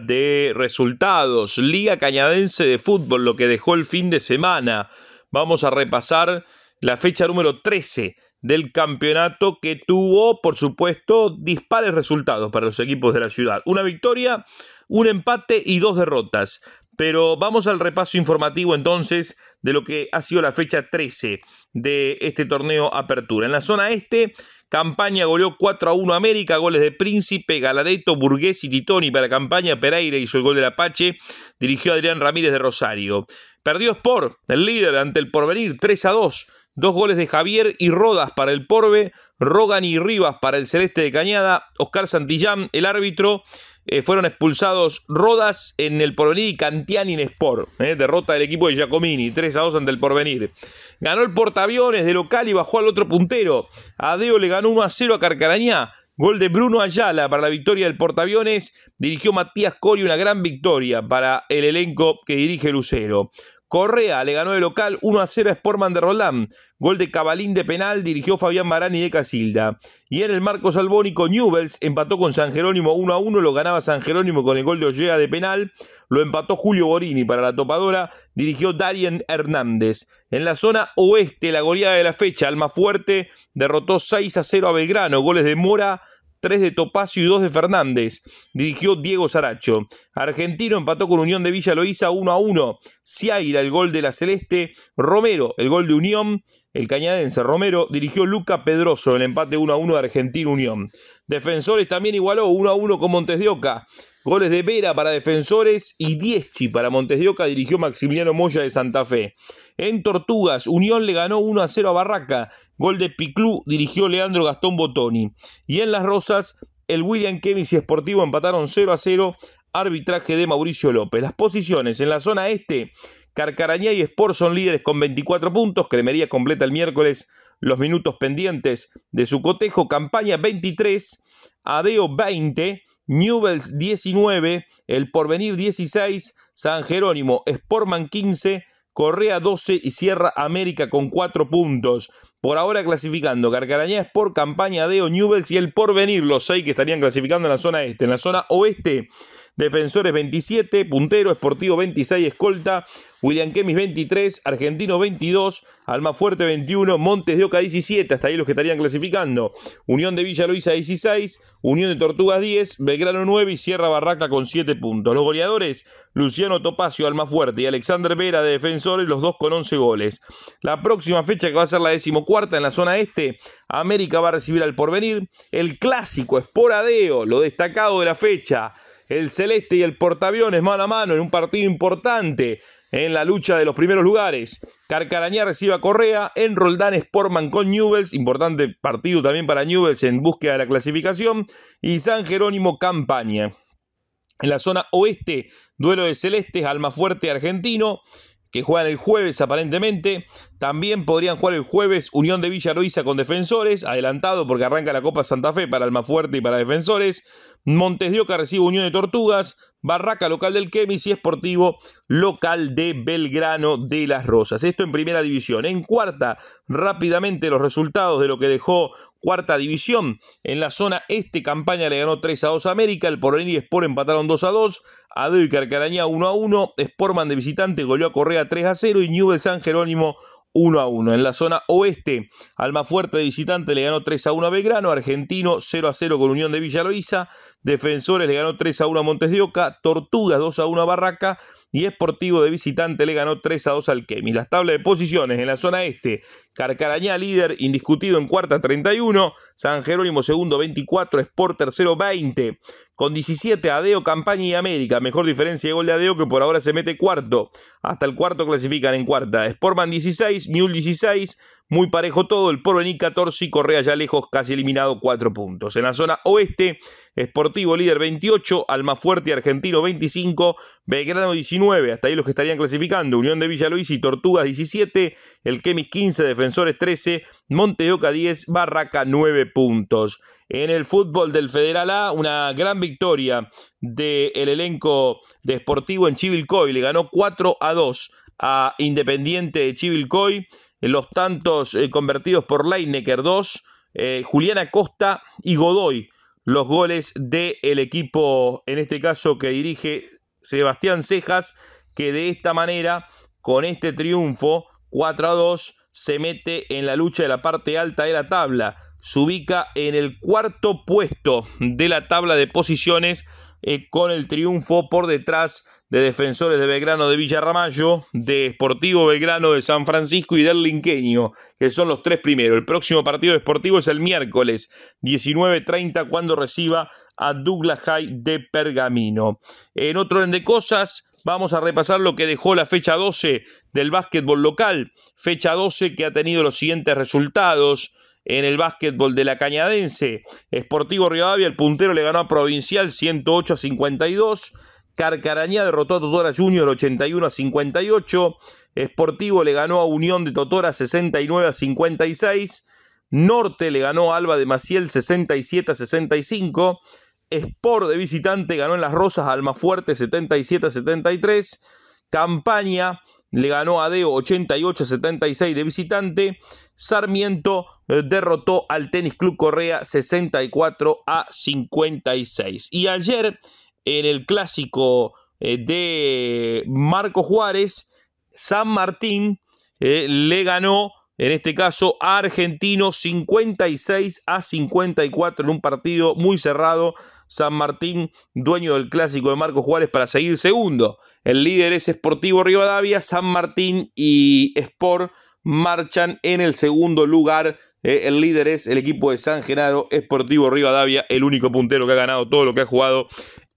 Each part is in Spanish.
de resultados. Liga Cañadense de Fútbol, lo que dejó el fin de semana. Vamos a repasar la fecha número 13 del campeonato que tuvo, por supuesto, dispares resultados para los equipos de la ciudad. Una victoria, un empate y dos derrotas. Pero vamos al repaso informativo entonces de lo que ha sido la fecha 13 de este torneo Apertura. En la zona este, Campaña goleó 4 a 1 América, goles de Príncipe, Galadeto, Burgués y Titoni para Campaña. Pereira hizo el gol del Apache, dirigió Adrián Ramírez de Rosario. Perdió Sport, el líder ante el Porvenir, 3 a 2. Dos goles de Javier y Rodas para el Porve, Rogan y Rivas para el Celeste de Cañada, Oscar Santillán, el árbitro, eh, fueron expulsados Rodas en el Porvenir y Cantiani en Sport. Eh, derrota del equipo de Giacomini, 3 a 2 ante el Porvenir. Ganó el portaaviones de local y bajó al otro puntero. Adeo le ganó 1 a 0 a Carcarañá. Gol de Bruno Ayala para la victoria del portaaviones. Dirigió Matías Cori una gran victoria para el elenco que dirige Lucero. Correa le ganó de local 1 a 0 a Sportman de Roldán. Gol de Cabalín de penal dirigió Fabián Marani de Casilda. Y en el marco salbónico, Newells empató con San Jerónimo 1 a 1. Lo ganaba San Jerónimo con el gol de Ollega de penal. Lo empató Julio Borini para la topadora. Dirigió Darien Hernández. En la zona oeste, la goleada de la fecha, Alma Fuerte derrotó 6 a 0 a Belgrano. Goles de Mora 3 de Topacio y 2 de Fernández. Dirigió Diego Saracho. Argentino empató con Unión de Villa Loíza 1 a 1. Ciaira el gol de la Celeste. Romero el gol de Unión. El cañadense Romero dirigió Luca Pedroso el empate 1 a 1 de Argentino Unión. Defensores también igualó 1 a 1 con Montes de Oca. Goles de Vera para defensores y chi para Montes de Oca dirigió Maximiliano Moya de Santa Fe. En Tortugas, Unión le ganó 1 a 0 a Barraca. Gol de Piclú dirigió Leandro Gastón Botoni. Y en Las Rosas, el William Kemis y Esportivo empataron 0 a 0. Arbitraje de Mauricio López. Las posiciones en la zona este. Carcarañá y Sport son líderes con 24 puntos. Cremería completa el miércoles los minutos pendientes de su cotejo. Campaña 23, Adeo 20, Newells 19, El Porvenir 16, San Jerónimo, Sportman 15, Correa 12 y Sierra América con 4 puntos. Por ahora clasificando Carcarañá por Campaña, O Newells y El Porvenir, los 6 que estarían clasificando en la zona este. En la zona oeste Defensores 27, Puntero, Esportivo 26, Escolta, William Kemis 23, Argentino 22, Almafuerte 21, Montes de Oca 17, hasta ahí los que estarían clasificando. Unión de Villa Luisa 16, Unión de Tortugas 10, Belgrano 9 y Sierra Barraca con 7 puntos. Los goleadores, Luciano Topacio, Almafuerte y Alexander Vera de Defensores, los dos con 11 goles. La próxima fecha que va a ser la decimocuarta en la zona este, América va a recibir al porvenir. El clásico Esporadeo, lo destacado de la fecha el celeste y el Portaviones mano a mano en un partido importante en la lucha de los primeros lugares. Carcarañá recibe a Correa, en Roldán Sportman con Newells, importante partido también para Newells en búsqueda de la clasificación, y San Jerónimo Campaña. En la zona oeste, duelo de Celestes, Almafuerte Argentino, que juegan el jueves aparentemente. También podrían jugar el jueves Unión de Villa Luisa con defensores, adelantado porque arranca la Copa Santa Fe para Almafuerte y para defensores. Montes de Oca recibe Unión de Tortugas, Barraca local del Quemis y Esportivo local de Belgrano de las Rosas. Esto en primera división. En cuarta, rápidamente los resultados de lo que dejó cuarta división. En la zona este, Campaña le ganó 3 a 2 a América, el Porvenir y Sport empataron 2 a 2, Adeu y Carcarañá 1 a 1, Sportman de visitante goleó a Correa 3 a 0 y Newell San Jerónimo 1 a 1. En la zona oeste, Almafuerte de visitante le ganó 3 a 1 a Belgrano, Argentino 0 a 0 con Unión de Villa Defensores le ganó 3 a 1 a Montes de Oca, Tortugas 2 a 1 a Barraca, y Esportivo de visitante le ganó 3 a 2 al Kemis. Las tablas de posiciones en la zona este, Carcarañá líder indiscutido en cuarta 31, San Jerónimo segundo 24, Sport tercero 20, con 17 Adeo, Campaña y América, mejor diferencia de gol de Adeo que por ahora se mete cuarto, hasta el cuarto clasifican en cuarta, Sportman 16, Newell 16, muy parejo todo, el Porvenir 14 y Correa ya lejos, casi eliminado 4 puntos. En la zona oeste, Sportivo líder 28, Almafuerte Argentino 25, Belgrano 19, hasta ahí los que estarían clasificando, Unión de Villa y Tortugas 17, el Kemis, 15, Defensores 13, Monteoca 10, Barraca 9 puntos. En el fútbol del Federal A, una gran victoria del elenco de en Chivilcoy. Le ganó 4 a 2 a Independiente de Chivilcoy. Los tantos eh, convertidos por Leinecker 2, eh, Juliana Costa y Godoy. Los goles del equipo, en este caso que dirige Sebastián Cejas, que de esta manera, con este triunfo 4 a 2, se mete en la lucha de la parte alta de la tabla. Se ubica en el cuarto puesto de la tabla de posiciones eh, con el triunfo por detrás de Defensores de Belgrano de Villarramayo, de Sportivo Belgrano de San Francisco y del Linqueño, que son los tres primeros. El próximo partido de Sportivo es el miércoles 19.30 cuando reciba a Douglas High de Pergamino. En otro orden de cosas, vamos a repasar lo que dejó la fecha 12 del básquetbol local. Fecha 12 que ha tenido los siguientes resultados en el básquetbol de la Cañadense. Sportivo Rivadavia, el puntero, le ganó a Provincial 108 a 52. Carcarañá derrotó a Totora Junior 81 a 58. Sportivo le ganó a Unión de Totora 69 a 56. Norte le ganó a Alba de Maciel 67 a 65. Sport de visitante ganó en Las Rosas a Almafuerte 77 a 73. Campaña le ganó a Deo 88 a 76 de visitante. Sarmiento eh, derrotó al Tenis Club Correa 64 a 56. Y ayer en el clásico eh, de Marco Juárez, San Martín eh, le ganó, en este caso, a Argentino 56 a 54 en un partido muy cerrado. San Martín, dueño del clásico de Marco Juárez, para seguir segundo. El líder es Sportivo Rivadavia, San Martín y Sport marchan en el segundo lugar eh, el líder es el equipo de San Genaro, Esportivo Rivadavia, el único puntero que ha ganado todo lo que ha jugado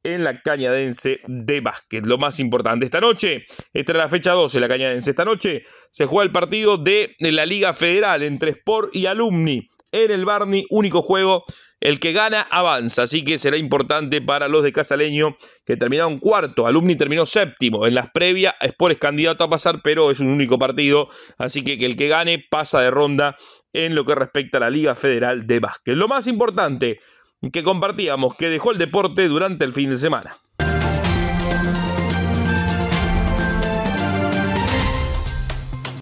en la Cañadense de básquet. Lo más importante esta noche, esta era la fecha 12, la Cañadense. Esta noche se juega el partido de la Liga Federal entre Sport y Alumni en el Barney, único juego. El que gana avanza, así que será importante para los de Casaleño que terminaron cuarto. Alumni terminó séptimo. En las previas, Sport es candidato a pasar, pero es un único partido. Así que, que el que gane pasa de ronda en lo que respecta a la Liga Federal de Básquet. Lo más importante que compartíamos, que dejó el deporte durante el fin de semana.